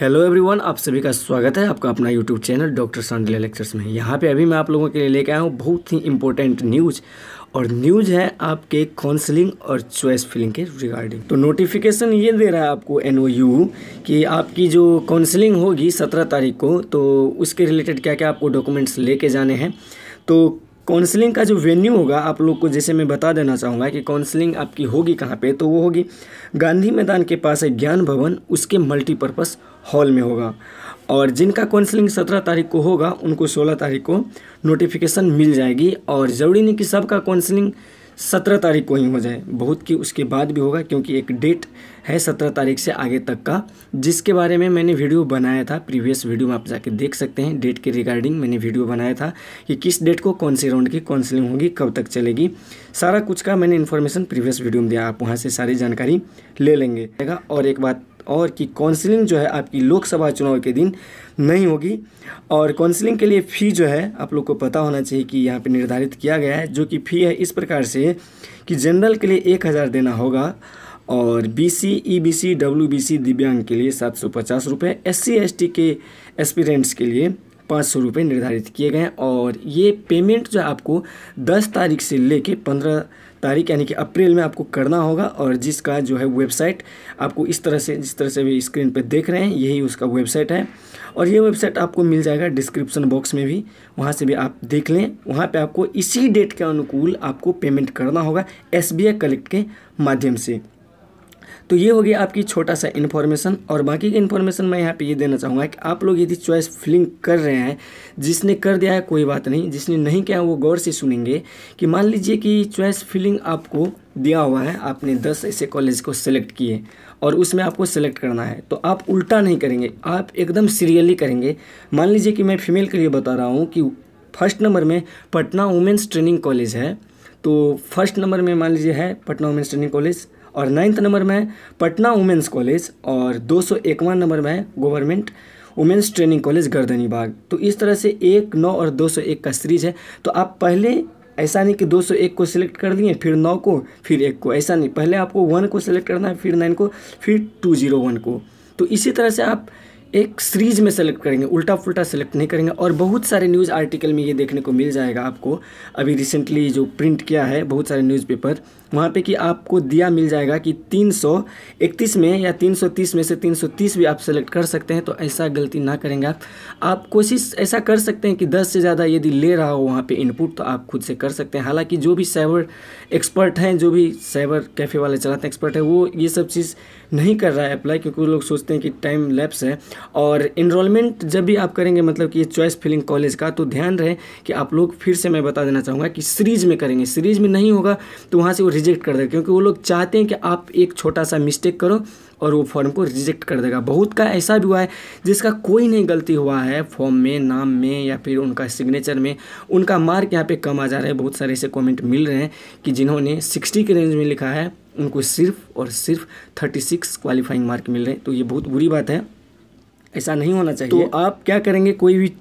hello everyone आप सभी का स्वागत है आपका अपना YouTube channel doctor Sandle lectures में यहाँ पे अभी मैं आप लोगों के लिए लेके आया हूँ बहुत ही इंपॉर्टेंट न्यूज़ और न्यूज़ है आपके काउंसलिंग और चॉइस फिलिंग के रिगार्डिंग तो नोटिफिकेशन ये दे रहा है आपको एन कि आपकी जो काउंसलिंग होगी सत्रह तारीख को तो उसके रिलेटेड क्या क्या आपको डॉक्यूमेंट्स लेके जाने हैं तो काउंसलिंग का जो वेन्यू होगा आप लोग को जैसे मैं बता देना चाहूँगा कि काउंसलिंग आपकी होगी कहाँ पे तो वो होगी गांधी मैदान के पास है ज्ञान भवन उसके मल्टीपर्पज़ हॉल में होगा और जिनका काउंसलिंग सत्रह तारीख को होगा उनको सोलह तारीख को नोटिफिकेशन मिल जाएगी और ज़रूरी नहीं कि सबका काउंसलिंग सत्रह तारीख को ही हो जाए बहुत की उसके बाद भी होगा क्योंकि एक डेट है सत्रह तारीख से आगे तक का जिसके बारे में मैंने वीडियो बनाया था प्रीवियस वीडियो में आप जाके देख सकते हैं डेट के रिगार्डिंग मैंने वीडियो बनाया था कि किस डेट को कौन से राउंड की काउंसलिंग होगी कब तक चलेगी सारा कुछ का मैंने इन्फॉर्मेशन प्रीवियस वीडियो में दिया आप वहाँ से सारी जानकारी ले लेंगे और एक बात और कि काउंसलिंग जो है आपकी लोकसभा चुनाव के दिन नहीं होगी और काउंसलिंग के लिए फ़ी जो है आप लोग को पता होना चाहिए कि यहाँ पे निर्धारित किया गया है जो कि फ़ी है इस प्रकार से कि जनरल के लिए एक हज़ार देना होगा और बीसी, ईबीसी, डब्ल्यूबीसी दिव्यांग के लिए सात सौ पचास रुपये एस सी के एस्पिरेंट्स के लिए पाँच सौ रुपये निर्धारित किए गए हैं और ये पेमेंट जो आपको दस तारीख से कर पंद्रह तारीख यानी कि अप्रैल में आपको करना होगा और जिसका जो है वेबसाइट आपको इस तरह से जिस तरह से भी स्क्रीन पर देख रहे हैं यही उसका वेबसाइट है और ये वेबसाइट आपको मिल जाएगा डिस्क्रिप्शन बॉक्स में भी वहाँ से भी आप देख लें वहाँ पर आपको इसी डेट के अनुकूल आपको पेमेंट करना होगा एस कलेक्ट के माध्यम से तो ये होगी आपकी छोटा सा इन्फॉर्मेशन और बाकी की इन्फॉर्मेशन मैं यहाँ पे ये देना चाहूँगा कि आप लोग यदि चॉइस फिलिंग कर रहे हैं जिसने कर दिया है कोई बात नहीं जिसने नहीं किया वो गौर से सुनेंगे कि मान लीजिए कि चॉइस फिलिंग आपको दिया हुआ है आपने दस ऐसे कॉलेज को सिलेक्ट किए और उसमें आपको सेलेक्ट करना है तो आप उल्टा नहीं करेंगे आप एकदम सीरियली करेंगे मान लीजिए कि मैं फीमेल के लिए बता रहा हूँ कि फर्स्ट नंबर में पटना वुमेंस ट्रेनिंग कॉलेज है तो फर्स्ट नंबर में मान लीजिए है पटना वुमेंस ट्रेनिंग कॉलेज और नाइन्थ नंबर में है पटना वुमेंस कॉलेज और दो नंबर में है government women's training college Gardani Bagh तो इस तरह से एक नौ और दो सौ एक का सीरीज है तो आप पहले ऐसा नहीं कि 201 को सिलेक्ट कर लिए फिर नौ को फिर एक को ऐसा नहीं पहले आपको वन को सिलेक्ट करना है फिर नाइन को फिर टू जीरो वन को तो इसी तरह से आप एक सीरीज़ में सेलेक्ट करेंगे उल्टा फुल्टा सेलेक्ट नहीं करेंगे और बहुत सारे न्यूज़ आर्टिकल में ये देखने को मिल जाएगा आपको अभी रिसेंटली जो प्रिंट किया है बहुत सारे न्यूज़पेपर वहाँ पे कि आपको दिया मिल जाएगा कि 331 में या 330 में से 330 भी आप सेलेक्ट कर सकते हैं तो ऐसा गलती ना करेंगे आप आप कोशिश ऐसा कर सकते हैं कि 10 से ज़्यादा यदि ले रहा हो वहाँ पे इनपुट तो आप खुद से कर सकते हैं हालांकि जो भी साइबर एक्सपर्ट हैं जो भी साइबर कैफ़े वाले चलाते हैं एक्सपर्ट हैं वो ये सब चीज़ नहीं कर रहा है अप्लाई क्योंकि लोग सोचते हैं कि टाइम लैप्स है और इनरोलमेंट जब भी आप करेंगे मतलब कि चॉइस फिलिंग कॉलेज का तो ध्यान रहे कि आप लोग फिर से मैं बता देना चाहूँगा कि सीरीज में करेंगे सीरीज में नहीं होगा तो वहाँ से वो रिजेक्ट कर देगा क्योंकि वो लोग चाहते हैं कि आप एक छोटा सा मिस्टेक करो और वो फॉर्म को रिजेक्ट कर देगा बहुत का ऐसा भी हुआ है जिसका कोई नहीं गलती हुआ है फॉर्म में नाम में या फिर उनका सिग्नेचर में उनका मार्क यहाँ पे कम आ जा रहा है बहुत सारे ऐसे कमेंट मिल रहे हैं कि जिन्होंने सिक्सटी के रेंज में लिखा है उनको सिर्फ और सिर्फ थर्टी सिक्स क्वालिफाइंग मार्क मिल रहे हैं तो ये बहुत बुरी बात है ऐसा नहीं होना चाहिए तो आप क्या करेंगे कोई भी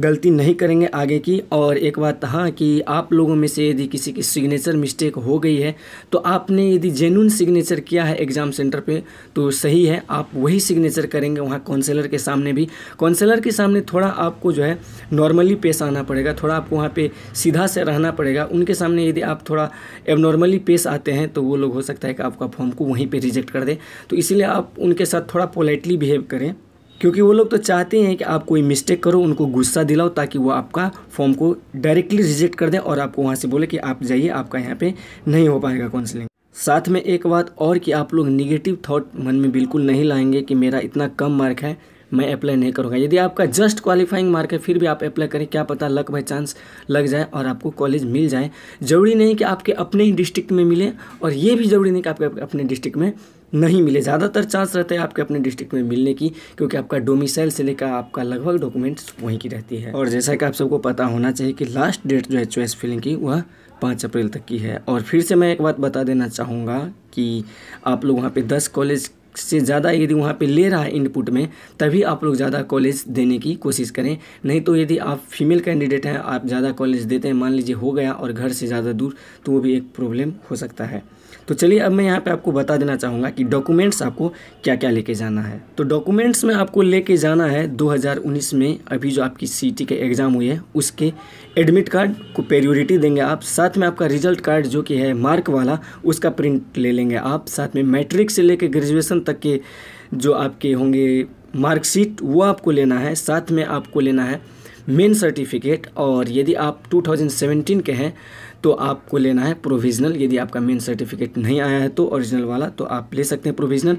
गलती नहीं करेंगे आगे की और एक बात हाँ कि आप लोगों में से यदि किसी की सिग्नेचर मिस्टेक हो गई है तो आपने यदि जेनुन सिग्नेचर किया है एग्ज़ाम सेंटर पे तो सही है आप वही सिग्नेचर करेंगे वहाँ काउंसलर के सामने भी काउंसलर के सामने थोड़ा आपको जो है नॉर्मली पेश आना पड़ेगा थोड़ा आपको वहाँ पर सीधा से रहना पड़ेगा उनके सामने यदि आप थोड़ा एबनॉर्मली पेश आते हैं तो वो लोग हो सकता है कि आपका फॉर्म को वहीं पर रिजेक्ट कर दें तो इसीलिए आप उनके साथ थोड़ा पोलाइटली बिहेव करें क्योंकि वो लोग तो चाहते हैं कि आप कोई मिस्टेक करो उनको गुस्सा दिलाओ ताकि वो आपका फॉर्म को डायरेक्टली रिजेक्ट कर दें और आपको वहाँ से बोले कि आप जाइए आपका यहाँ पे नहीं हो पाएगा काउंसलिंग साथ में एक बात और कि आप लोग निगेटिव थाट मन में बिल्कुल नहीं लाएंगे कि मेरा इतना कम मार्क है मैं अप्लाई नहीं करूँगा यदि आपका जस्ट क्वालिफाइंग मार्क है फिर भी आप अप्लाई करें क्या पता लक बाई चांस लग जाए और आपको कॉलेज मिल जाए ज़रूरी नहीं कि आपके अपने ही डिस्ट्रिक्ट में मिले और ये भी ज़रूरी नहीं कि आपके अपने डिस्ट्रिक्ट में नहीं मिले ज़्यादातर चांस रहते हैं आपके अपने डिस्ट्रिक्ट में मिलने की क्योंकि आपका डोमिसाइल से लेकर आपका लगभग डॉक्यूमेंट्स वहीं की रहती है और जैसा कि आप सबको पता होना चाहिए कि लास्ट डेट जो है चॉइस फिलिंग की वह पाँच अप्रैल तक की है और फिर से मैं एक बात बता देना चाहूँगा कि आप लोग वहाँ पर दस कॉलेज से ज़्यादा यदि वहाँ पे ले रहा है इनपुट में तभी आप लोग ज़्यादा कॉलेज देने की कोशिश करें नहीं तो यदि आप फीमेल कैंडिडेट हैं आप ज़्यादा कॉलेज देते हैं मान लीजिए हो गया और घर से ज़्यादा दूर तो वो भी एक प्रॉब्लम हो सकता है तो चलिए अब मैं यहाँ पे आपको बता देना चाहूँगा कि डॉक्यूमेंट्स आपको क्या क्या लेके जाना है तो डॉक्यूमेंट्स में आपको लेके जाना है 2019 में अभी जो आपकी सीटी के एग्ज़ाम हुई है उसके एडमिट कार्ड को पेरियोरिटी देंगे आप साथ में आपका रिजल्ट कार्ड जो कि है मार्क वाला उसका प्रिंट ले लेंगे आप साथ में मैट्रिक से लेकर ग्रेजुएसन तक के जो आपके होंगे मार्कशीट वो आपको लेना है साथ में आपको लेना है मेन सर्टिफिकेट और यदि आप टू के हैं तो आपको लेना है प्रोविज़नल यदि आपका मेन सर्टिफिकेट नहीं आया है तो ओरिजिनल वाला तो आप ले सकते हैं प्रोविज़नल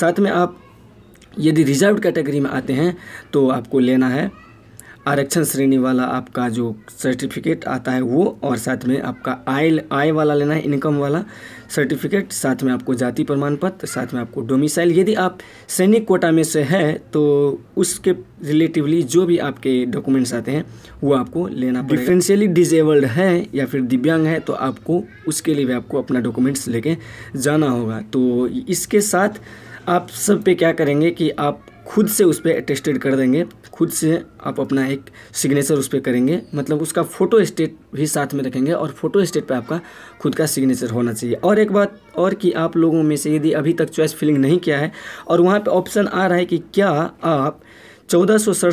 साथ में आप यदि रिजर्व कैटेगरी में आते हैं तो आपको लेना है आरक्षण श्रेणी वाला आपका जो सर्टिफिकेट आता है वो और साथ में आपका आय आय वाला लेना है इनकम वाला सर्टिफिकेट साथ में आपको जाति प्रमाण पत्र साथ में आपको डोमिसाइल यदि आप सैनिक कोटा में से है तो उसके रिलेटिवली जो भी आपके डॉक्यूमेंट्स आते हैं वो आपको लेना डिफ्रेंशियली डिजेबल्ड है या फिर दिव्यांग है तो आपको उसके लिए भी आपको अपना डॉक्यूमेंट्स लेके जाना होगा तो इसके साथ आप सब पे क्या करेंगे कि आप खुद से उस पर अटेस्टेड कर देंगे खुद से आप अपना एक सिग्नेचर उस पर करेंगे मतलब उसका फ़ोटो स्टेट भी साथ में रखेंगे और फोटो स्टेट पर आपका खुद का सिग्नेचर होना चाहिए और एक बात और कि आप लोगों में से यदि अभी तक चॉइस फिलिंग नहीं किया है और वहाँ पर ऑप्शन आ रहा है कि क्या आप चौदह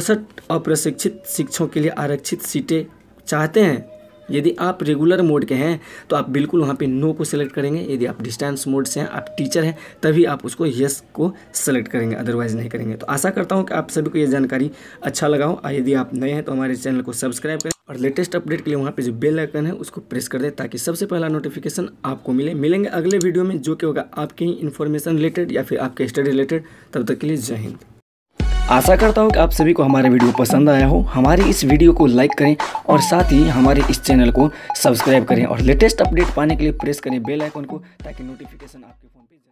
अप्रशिक्षित शिक्षकों के लिए आरक्षित सीटें चाहते हैं यदि आप रेगुलर मोड के हैं तो आप बिल्कुल वहाँ पे नो को सेलेक्ट करेंगे यदि आप डिस्टेंस मोड से हैं आप टीचर हैं तभी आप उसको येस को सेलेक्ट करेंगे अदरवाइज़ नहीं करेंगे तो आशा करता हूँ कि आप सभी को ये जानकारी अच्छा लगाओ और यदि आप नए हैं तो हमारे चैनल को सब्सक्राइब करें और लेटेस्ट अपडेट के लिए वहाँ पर जो बेल आइकन है उसको प्रेस कर दें ताकि सबसे पहला नोटिफिकेशन आपको मिले मिलेंगे अगले वीडियो में जो कि होगा आपके ही इन्फॉर्मेशन रिलेटेड या फिर आपके स्टडी रिलेटेड तब तक के लिए जय हिंद आशा करता हूँ कि आप सभी को हमारा वीडियो पसंद आया हो हमारी इस वीडियो को लाइक करें और साथ ही हमारे इस चैनल को सब्सक्राइब करें और लेटेस्ट अपडेट पाने के लिए प्रेस करें बेल आइकन को ताकि नोटिफिकेशन आपके फ़ोन पर